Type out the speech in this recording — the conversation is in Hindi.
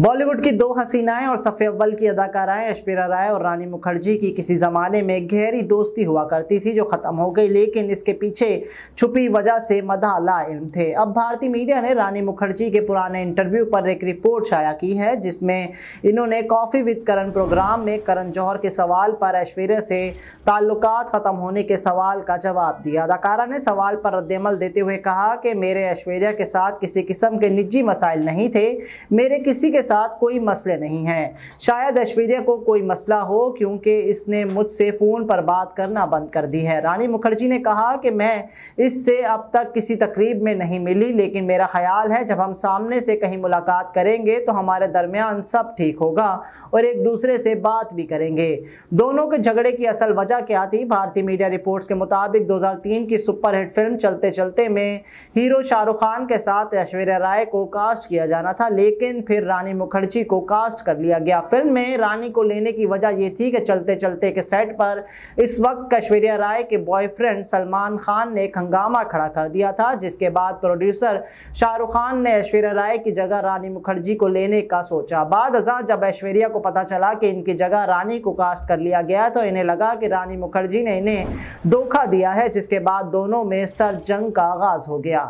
बॉलीवुड की दो हसीनाएं और सफ़े अव्वल की अदाकाराएं ऐश्वर्या राय और रानी मुखर्जी की किसी ज़माने में गहरी दोस्ती हुआ करती थी जो ख़त्म हो गई लेकिन इसके पीछे छुपी वजह से मदा लाइम थे अब भारतीय मीडिया ने रानी मुखर्जी के पुराने इंटरव्यू पर एक रिपोर्ट शाया की है जिसमें इन्होंने कॉफ़ी विद करण प्रोग्राम में करण जौहर के सवाल पर ऐश्वर्या से ताल्लुक ख़त्म होने के सवाल का जवाब दिया अदाकारा ने सवाल पर रद्दमल देते हुए कहा कि मेरे ऐश्वर्या के साथ किसी किस्म के निजी मसाइल नहीं थे मेरे किसी के साथ कोई मसले नहीं हैं शायद ऐश्वर्या को कोई मसला हो क्योंकि इसने मुझसे फ़ोन पर बात करना बंद कर दी है रानी मुखर्जी ने कहा कि मैं इससे अब तक किसी तकरीब में नहीं मिली लेकिन मेरा ख्याल है जब हम सामने से कहीं मुलाकात करेंगे तो हमारे दरमियान सब ठीक होगा और एक दूसरे से बात भी करेंगे दोनों के झगड़े की असल वजह क्या थी भारतीय मीडिया रिपोर्ट्स के मुताबिक 2003 की सुपरहिट फिल्म चलते चलते में हीरो शाहरुख खान के साथ ऐश्वर्या राय को कास्ट किया जाना था लेकिन फिर रानी रानी मुखर्जी को कास्ट कर लिया गया फिल्म में रानी को लेने की वजह यह थी कि चलते चलते के सेट पर इस वक्त कश्मीरिया राय के बॉयफ्रेंड सलमान खान ने एक हंगामा खड़ा कर दिया था जिसके बाद प्रोड्यूसर शाहरुख खान ने ऐश्वर्या राय की जगह रानी मुखर्जी को लेने का सोचा बाद जब ऐश्वर्या को पता चला कि इनकी जगह रानी को कास्ट कर लिया गया तो इन्हें लगा कि रानी मुखर्जी ने इन्हें धोखा दिया है जिसके बाद दोनों में सर जंग का आगाज हो गया